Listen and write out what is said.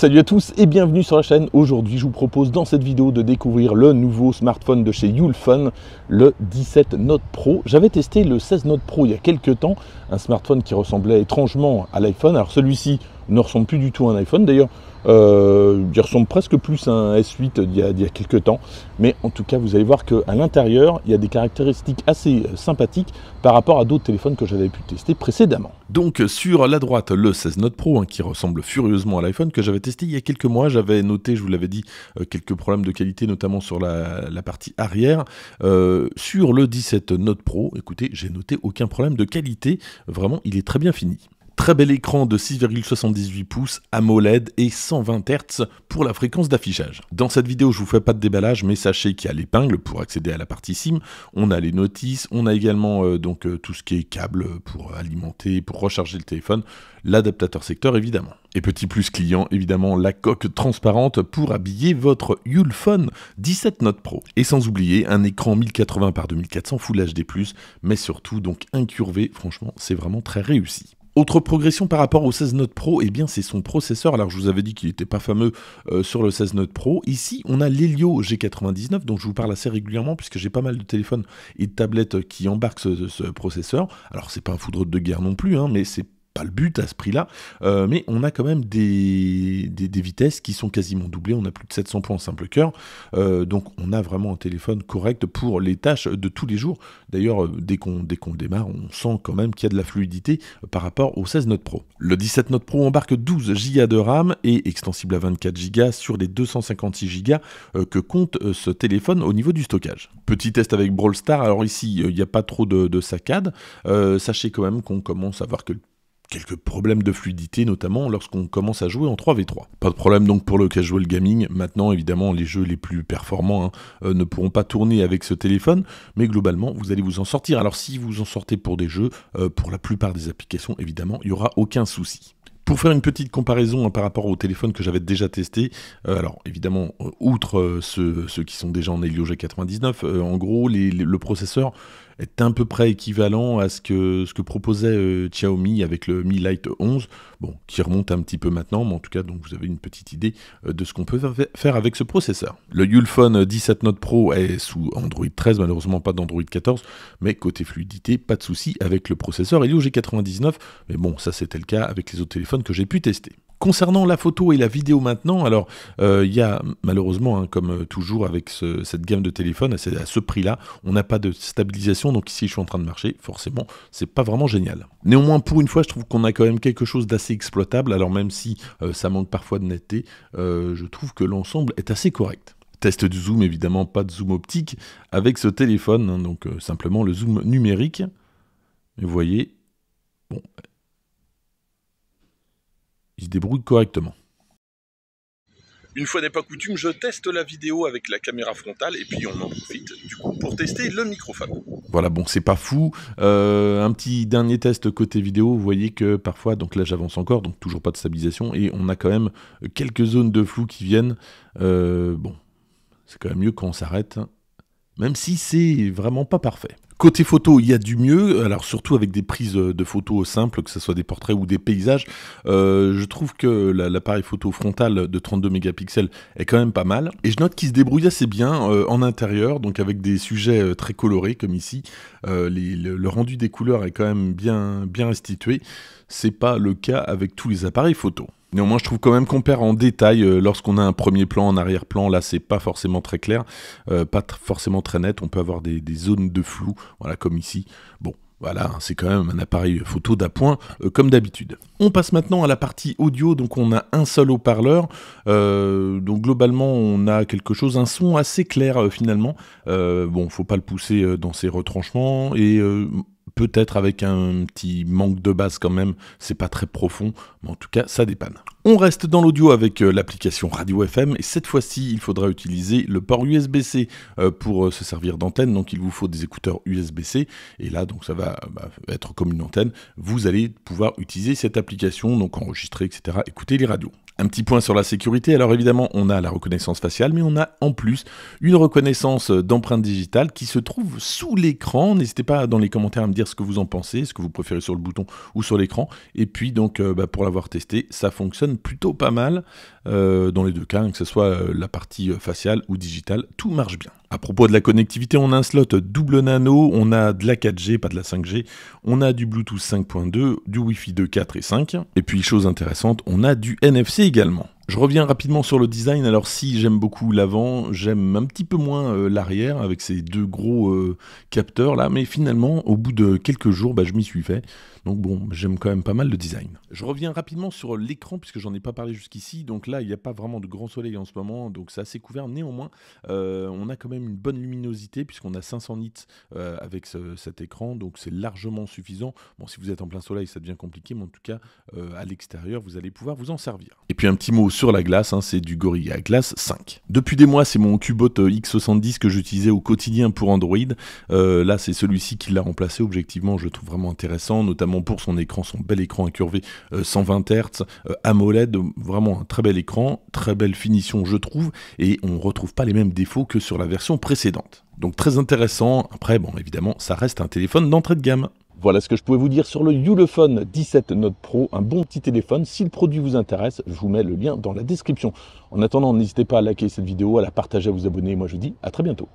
Salut à tous et bienvenue sur la chaîne. Aujourd'hui, je vous propose dans cette vidéo de découvrir le nouveau smartphone de chez Yulfun, le 17 Note Pro. J'avais testé le 16 Note Pro il y a quelques temps, un smartphone qui ressemblait étrangement à l'iPhone. Alors celui-ci ne ressemble plus du tout à un iPhone. D'ailleurs, euh, il ressemble presque plus à un S8 d'il y, a, y a quelques temps. Mais en tout cas, vous allez voir qu'à l'intérieur, il y a des caractéristiques assez euh, sympathiques par rapport à d'autres téléphones que j'avais pu tester précédemment. Donc sur la droite, le 16 Note Pro, hein, qui ressemble furieusement à l'iPhone que j'avais testé il y a quelques mois. J'avais noté, je vous l'avais dit, euh, quelques problèmes de qualité, notamment sur la, partie arrière. sur le 17 Note Pro, écoutez, j'ai noté aucun problème de qualité. Vraiment, il est très bien fini. Très bel écran de 6,78 pouces AMOLED et 120 Hz pour la fréquence d'affichage. Dans cette vidéo, je vous fais pas de déballage, mais sachez qu'il y a l'épingle pour accéder à la partie SIM, on a les notices, on a également euh, donc euh, tout ce qui est câble pour alimenter, pour recharger le téléphone, l'adaptateur secteur évidemment. Et petit plus client, évidemment, la coque transparente pour habiller votre Yulphone 17 Note Pro. Et sans oublier un écran 1080 par 2400 Full HD+, mais surtout donc incurvé, franchement, c'est vraiment très réussi. Autre progression par rapport au 16 Note Pro, et eh bien c'est son processeur. Alors je vous avais dit qu'il n'était pas fameux euh, sur le 16 Note Pro. Ici, on a l'Helio G99 dont je vous parle assez régulièrement puisque j'ai pas mal de téléphones et de tablettes qui embarquent ce, processeur. Alors c'est pas un foudre de guerre non plus, hein, mais c'est le but à ce prix-là, euh, mais on a quand même des, des, vitesses qui sont quasiment doublées. On a plus de 700 points en simple cœur, euh, donc on a vraiment un téléphone correct pour les tâches de tous les jours. D'ailleurs, euh, dès qu'on dès qu'on démarre, on sent quand même qu'il y a de la fluidité par rapport au 16 Note Pro. Le 17 Note Pro embarque 12 Go de RAM et extensible à 24 Go sur les 256 Go que compte ce téléphone au niveau du stockage. Petit test avec Brawl Stars. Alors ici, il n'y a pas trop de, de saccades. sachez quand même qu'on commence à voir que le quelques problèmes de fluidité, notamment lorsqu'on commence à jouer en 3v3. Pas de problème donc pour le casual gaming. Maintenant, évidemment, les jeux les plus performants hein, euh, ne pourront pas tourner avec ce téléphone, mais globalement, vous allez vous en sortir. Alors, si vous en sortez pour des jeux, euh, pour la plupart des applications, évidemment, il n'y aura aucun souci. Pour faire une petite comparaison hein, par rapport au téléphone que j'avais déjà testé, euh, alors évidemment, outre ceux, qui sont déjà en Helio G99, en gros, le processeur, est à peu près équivalent à ce que, ce que proposait euh, Xiaomi avec le Mi Lite 11, bon, qui remonte un petit peu maintenant, mais en tout cas, donc vous avez une petite idée euh, de ce qu'on peut faire avec ce processeur. Le Yulphone 17 Note Pro est sous Android 13, malheureusement pas d'Android 14, mais côté fluidité, pas de souci avec le processeur. Helio G99, mais bon, ça c'était le cas avec les autres téléphones que j'ai pu tester. Concernant la photo et la vidéo maintenant, alors euh, il y a malheureusement, hein, comme euh, toujours avec cette gamme de téléphone, à ce, prix-là, on n'a pas de stabilisation, donc ici je suis en train de marcher, forcément, c'est pas vraiment génial. Néanmoins, pour une fois, je trouve qu'on a quand même quelque chose d'assez exploitable, alors même si euh, ça manque parfois de netteté, je trouve que l'ensemble est assez correct. Test du zoom, évidemment, pas de zoom optique avec ce téléphone, hein. donc simplement le zoom numérique. Vous voyez, bon, il se débrouille correctement. Une fois n'est pas coutume, je teste la vidéo avec la caméra frontale et puis on en profite du coup pour tester le microphone. Voilà, bon, c'est pas fou. Euh, un petit dernier test côté vidéo, vous voyez que parfois, donc là j'avance encore, donc toujours pas de stabilisation, et on a quand même quelques zones de flou qui viennent. Euh, bon, c'est quand même mieux quand on s'arrête, hein. même si c'est vraiment pas parfait. Côté photo, il y a du mieux, alors surtout avec des prises de photos simples, que ce soit des portraits ou des paysages. Euh, je trouve que l'appareil photo frontal de 32 mégapixels est quand même pas mal. Et je note qu'il se débrouille assez bien euh, en intérieur, donc avec des sujets euh, très colorés comme ici. le, rendu des couleurs est quand même bien, bien restitué. C'est pas le cas avec tous les appareils photo. Néanmoins, je trouve quand même qu'on perd en détail euh, lorsqu'on a un premier plan, un arrière-plan. Là, c'est pas forcément très clair, euh, pas forcément très net. On peut avoir des, zones de flou, voilà, comme ici. Bon, voilà, hein, c'est quand même un appareil photo d'appoint, euh, comme d'habitude. On passe maintenant à la partie audio. Donc, on a un seul haut-parleur. donc, globalement, on a quelque chose, un son assez clair finalement. bon, faut pas le pousser dans ses retranchements et peut-être avec un petit manque de base quand même, c'est pas très profond, mais en tout cas ça dépanne. On reste dans l'audio avec euh, l'application Radio FM et cette fois-ci il faudra utiliser le port USB-C euh, pour euh, se servir d'antenne, donc il vous faut des écouteurs USB-C et là donc ça va bah, être comme une antenne, vous allez pouvoir utiliser cette application, donc enregistrer, etc., écouter les radios. Un petit point sur la sécurité. Alors évidemment, on a la reconnaissance faciale, mais on a en plus une reconnaissance d'empreinte digitale qui se trouve sous l'écran. N'hésitez pas dans les commentaires à me dire ce que vous en pensez, ce que vous préférez sur le bouton ou sur l'écran. Et puis donc, euh, bah, pour l'avoir testé, ça fonctionne plutôt pas mal. Euh, dans les deux cas, hein, que ce soit euh, la partie euh, faciale ou digitale, tout marche bien. À propos de la connectivité, on a un slot double nano, on a de la 4G, pas de la 5G, on a du Bluetooth 5.2, du Wi-Fi 2, 4 et 5, et puis chose intéressante, on a du NFC également. Je reviens rapidement sur le design. Alors si j'aime beaucoup l'avant, j'aime un petit peu moins euh, l'arrière avec ces deux gros euh, capteurs là, mais finalement au bout de quelques jours, bah, je m'y suis fait. Donc bon, j'aime quand même pas mal le design. Je reviens rapidement sur l'écran puisque j'en ai pas parlé jusqu'ici. Donc là, il n'y a pas vraiment de grand soleil en ce moment, donc c'est assez couvert. Néanmoins, euh, on a quand même une bonne luminosité puisqu'on a 500 nits avec cet écran, donc c'est largement suffisant. Bon, si vous êtes en plein soleil, ça devient compliqué, mais en tout cas à l'extérieur, vous allez pouvoir vous en servir. Et puis un petit mot sur la glace, hein, c'est du Gorilla Glass 5. Depuis des mois, c'est mon Cubot euh, X70 que j'utilisais au quotidien pour Android. Euh, là, c'est celui-ci qui l'a remplacé. Objectivement, je trouve vraiment intéressant, notamment pour son écran, son bel écran incurvé 120 euh, Hz, AMOLED, vraiment un très bel écran, très belle finition, je trouve, et on ne retrouve pas les mêmes défauts que sur la version précédente. Donc très intéressant. Après, bon, évidemment, ça reste un téléphone d'entrée de gamme. Voilà ce que je pouvais vous dire sur le Youlephone 17 Note Pro, un bon petit téléphone. Si le produit vous intéresse, je vous mets le lien dans la description. En attendant, n'hésitez pas à liker cette vidéo, à la partager, à vous abonner. Moi, je vous dis à très bientôt.